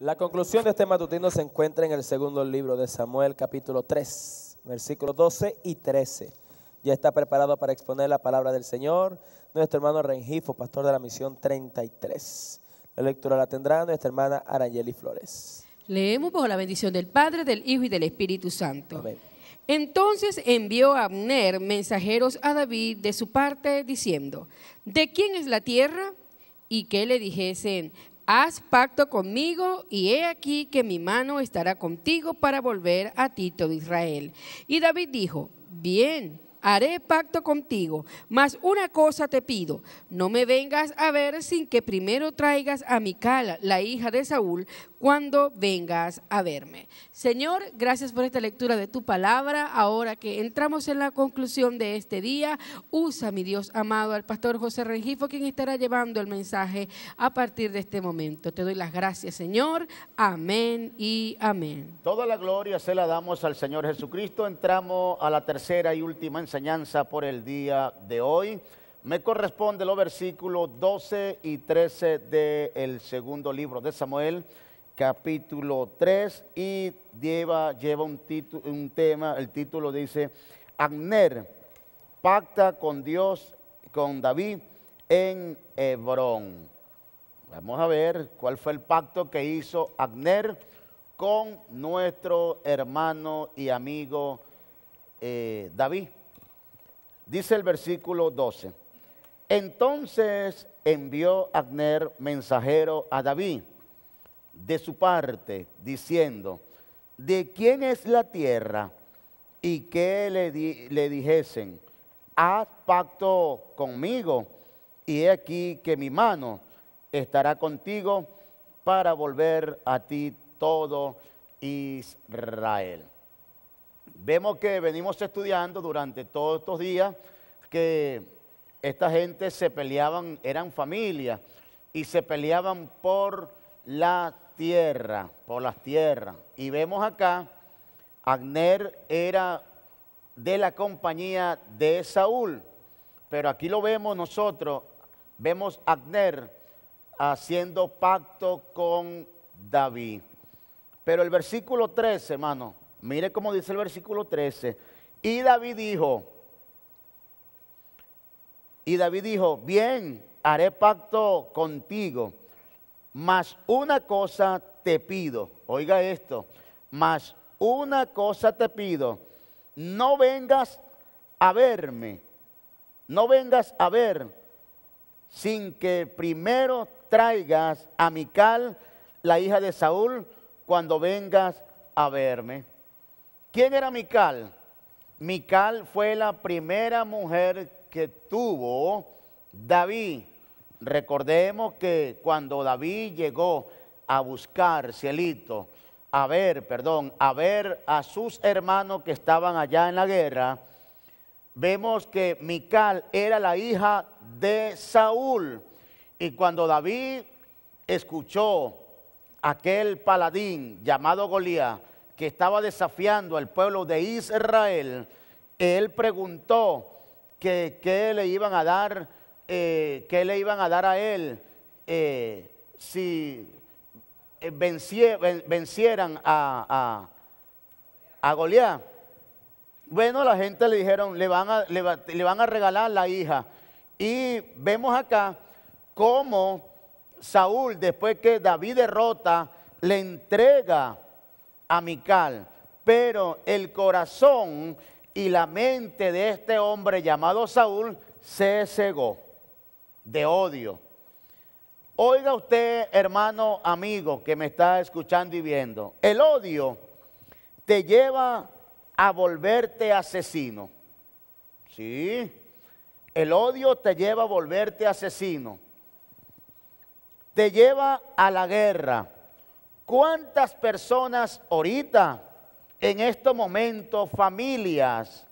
La conclusión de este matutino se encuentra en el segundo libro de Samuel, capítulo 3, versículos 12 y 13. Ya está preparado para exponer la palabra del Señor nuestro hermano Rengifo, pastor de la misión 33. La lectura la tendrá nuestra hermana Arangeli Flores. Leemos bajo la bendición del Padre, del Hijo y del Espíritu Santo. Entonces envió a Abner mensajeros a David de su parte diciendo, ¿de quién es la tierra? Y que le dijesen, haz pacto conmigo y he aquí que mi mano estará contigo para volver a ti todo Israel. Y David dijo, bien, haré pacto contigo, mas una cosa te pido, no me vengas a ver sin que primero traigas a Mical, la hija de Saúl, cuando vengas a verme. Señor, gracias por esta lectura de tu palabra. Ahora que entramos en la conclusión de este día, usa, mi Dios amado, al pastor José Rengifo, quien estará llevando el mensaje a partir de este momento. Te doy las gracias, Señor. Amén y amén. Toda la gloria se la damos al Señor Jesucristo. Entramos a la tercera y última enseñanza por el día de hoy. Me corresponde los versículos 12 y 13 del segundo libro de Samuel capítulo 3 y lleva, lleva un, un tema, el título dice, Agner pacta con Dios, con David en Hebrón. Vamos a ver cuál fue el pacto que hizo Agner con nuestro hermano y amigo eh, David. Dice el versículo 12. Entonces envió Agner mensajero a David de su parte, diciendo, ¿de quién es la tierra? Y que le, dijesen, haz pacto conmigo, y he aquí que mi mano estará contigo para volver a ti todo Israel. Vemos que venimos estudiando durante todos estos días que esta gente se peleaban, eran familia, y se peleaban por la tierra por las tierras. Y vemos acá, Agner era de la compañía de Saúl, pero aquí lo vemos nosotros, vemos Agner haciendo pacto con David. Pero el versículo 13, hermano, mire cómo dice el versículo 13. Y David dijo, y David dijo, bien, haré pacto contigo mas una cosa te pido, oiga esto, mas una cosa te pido, no vengas a verme, no vengas a ver sin que primero traigas a Mical, la hija de Saúl, cuando vengas a verme. ¿Quién era Mical? Mical fue la primera mujer que tuvo David. Recordemos que cuando David llegó a buscar cielito, a ver, perdón, a ver a sus hermanos que estaban allá en la guerra, vemos que Mical era la hija de Saúl. Y cuando David escuchó aquel paladín llamado Goliat que estaba desafiando al pueblo de Israel, él preguntó que qué le iban a dar que eh, qué le iban a dar a él eh, si eh, vencieran a, a, Goliat. Bueno, la gente le dijeron, le van, a, le van a regalar la hija. Y vemos acá cómo Saúl, después que David derrota, le entrega a Mical. Pero el corazón y la mente de este hombre llamado Saúl se cegó de odio. Oiga usted, hermano, amigo que me está escuchando y viendo, el odio te lleva a volverte asesino. Sí, el odio te lleva a volverte asesino. Te lleva a la guerra. ¿Cuántas personas ahorita, en estos momentos, familias,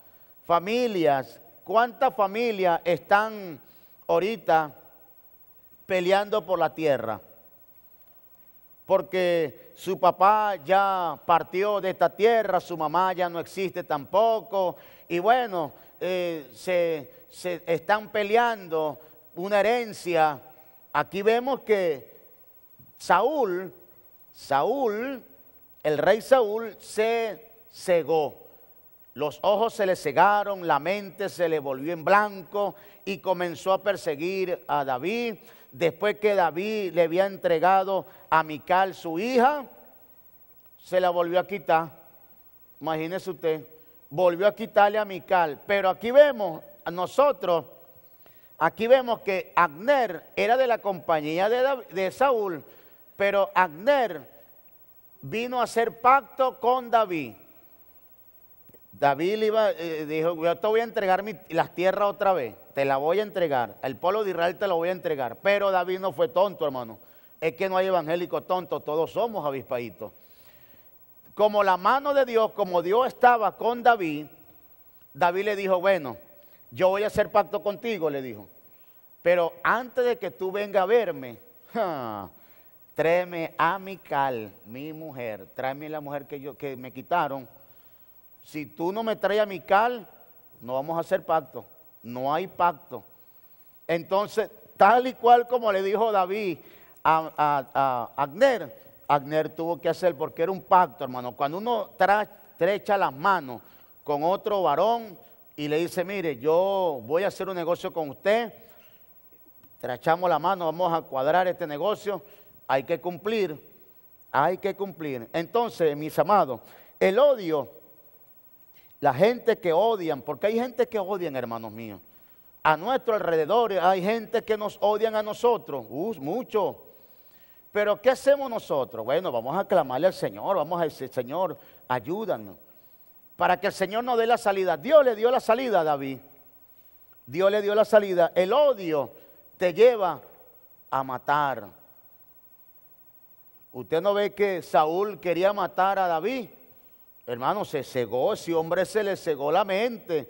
familias, cuántas familias están ahorita peleando por la tierra, porque su papá ya partió de esta tierra, su mamá ya no existe tampoco, y bueno, eh, se, se están peleando una herencia. Aquí vemos que Saúl, Saúl, el rey Saúl se cegó. Los ojos se le cegaron, la mente se le volvió en blanco y comenzó a perseguir a David. Después que David le había entregado a Mical su hija, se la volvió a quitar. Imagínese usted, volvió a quitarle a Mical. Pero aquí vemos a nosotros, aquí vemos que Agner era de la compañía de, de Saúl, pero Agner vino a hacer pacto con David. David iba, eh, dijo, yo te voy a entregar las tierras otra vez, te la voy a entregar, el pueblo de Israel te lo voy a entregar. Pero David no fue tonto, hermano. Es que no hay evangélico tonto, todos somos avispaditos. Como la mano de Dios, como Dios estaba con David, David le dijo, bueno, yo voy a hacer pacto contigo, le dijo. Pero antes de que tú vengas a verme, tráeme a cal, mi mujer, tráeme la mujer que, yo, que me quitaron si tú no me traes a mi cal, no vamos a hacer pacto. No hay pacto. Entonces, tal y cual como le dijo David a, Agner, Agner tuvo que hacer porque era un pacto, hermano. Cuando uno trecha las manos con otro varón y le dice, mire, yo voy a hacer un negocio con usted, trachamos la mano, vamos a cuadrar este negocio, hay que cumplir, hay que cumplir. Entonces, mis amados, el odio la gente que odian, porque hay gente que odian, hermanos míos. A nuestro alrededor hay gente que nos odian a nosotros, uh, mucho. Pero ¿qué hacemos nosotros? Bueno, vamos a clamarle al Señor, vamos a decir, Señor, ayúdanos. Para que el Señor nos dé la salida. Dios le dio la salida a David. Dios le dio la salida. El odio te lleva a matar. Usted no ve que Saúl quería matar a David hermano, se cegó, ese hombre se le cegó la mente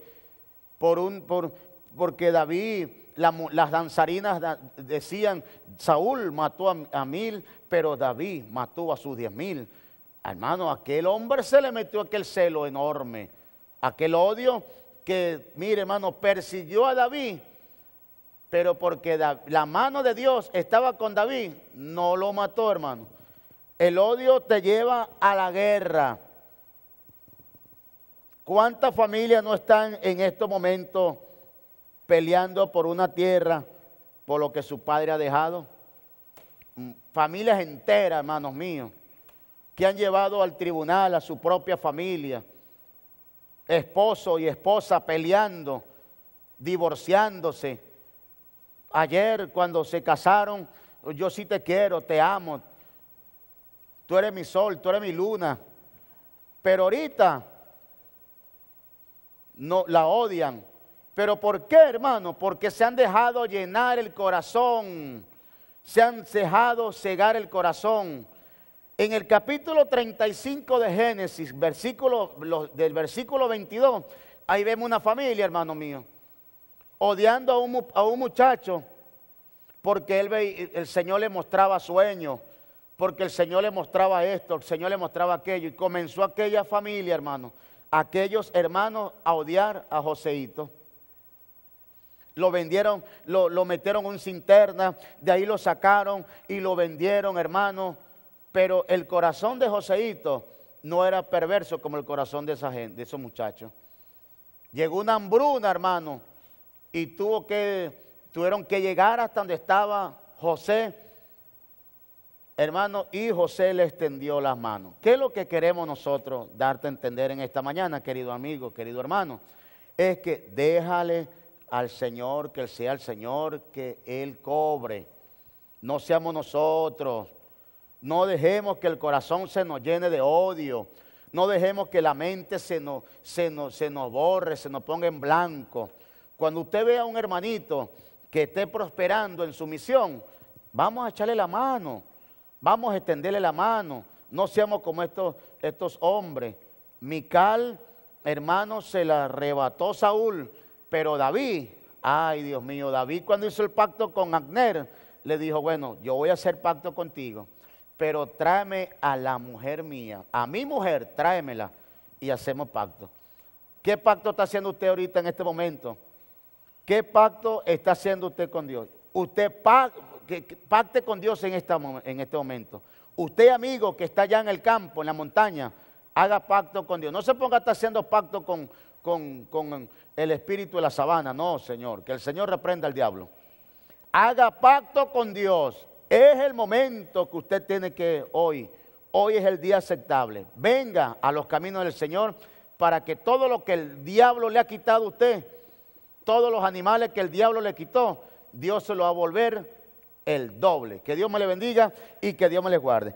por un, por, porque David, las danzarinas decían, Saúl mató a, mil, pero David mató a sus diez mil. Hermano, aquel hombre se le metió aquel celo enorme, aquel odio que, mire hermano, persiguió a David, pero porque la mano de Dios estaba con David, no lo mató, hermano. El odio te lleva a la guerra. ¿Cuántas familias no están en estos momentos peleando por una tierra, por lo que su padre ha dejado? Mm, familias enteras, hermanos míos, que han llevado al tribunal a su propia familia, esposo y esposa peleando, divorciándose. Ayer cuando se casaron, yo sí te quiero, te amo, tú eres mi sol, tú eres mi luna. Pero ahorita no la odian. Pero ¿por qué, hermano? Porque se han dejado llenar el corazón. Se han dejado cegar el corazón. En el capítulo 35 de Génesis, versículo, del versículo 22, ahí vemos una familia, hermano mío, odiando a un, muchacho porque él, el Señor le mostraba sueños, porque el Señor le mostraba esto, el Señor le mostraba aquello, y comenzó aquella familia, hermano, aquellos hermanos a odiar a Joseito. Lo vendieron, lo, metieron en un cinterna, de ahí lo sacaron y lo vendieron, hermano. Pero el corazón de Joseito no era perverso como el corazón de, esa gente, de esos muchachos. Llegó una hambruna, hermano, y tuvo que, tuvieron que llegar hasta donde estaba José hermano, y José le extendió las manos. ¿Qué es lo que queremos nosotros darte a entender en esta mañana, querido amigo, querido hermano? Es que déjale al Señor, que Él sea el Señor, que Él cobre. No seamos nosotros. No dejemos que el corazón se nos llene de odio. No dejemos que la mente se nos, se se nos borre, se nos ponga en blanco. Cuando usted vea a un hermanito que esté prosperando en su misión, vamos a echarle la mano Vamos a extenderle la mano. No seamos como estos, estos hombres. Mical, hermano, se la arrebató Saúl, pero David, ay Dios mío, David cuando hizo el pacto con Agner, le dijo, bueno, yo voy a hacer pacto contigo, pero tráeme a la mujer mía, a mi mujer, tráemela y hacemos pacto. ¿Qué pacto está haciendo usted ahorita en este momento? ¿Qué pacto está haciendo usted con Dios? Usted que, pacte con Dios en, este momento. Usted, amigo, que está allá en el campo, en la montaña, haga pacto con Dios. No se ponga hasta haciendo pacto con, con el espíritu de la sabana. No, Señor. Que el Señor reprenda al diablo. Haga pacto con Dios. Es el momento que usted tiene que hoy. Hoy es el día aceptable. Venga a los caminos del Señor para que todo lo que el diablo le ha quitado a usted, todos los animales que el diablo le quitó, Dios se lo va a volver el doble. Que Dios me le bendiga y que Dios me le guarde.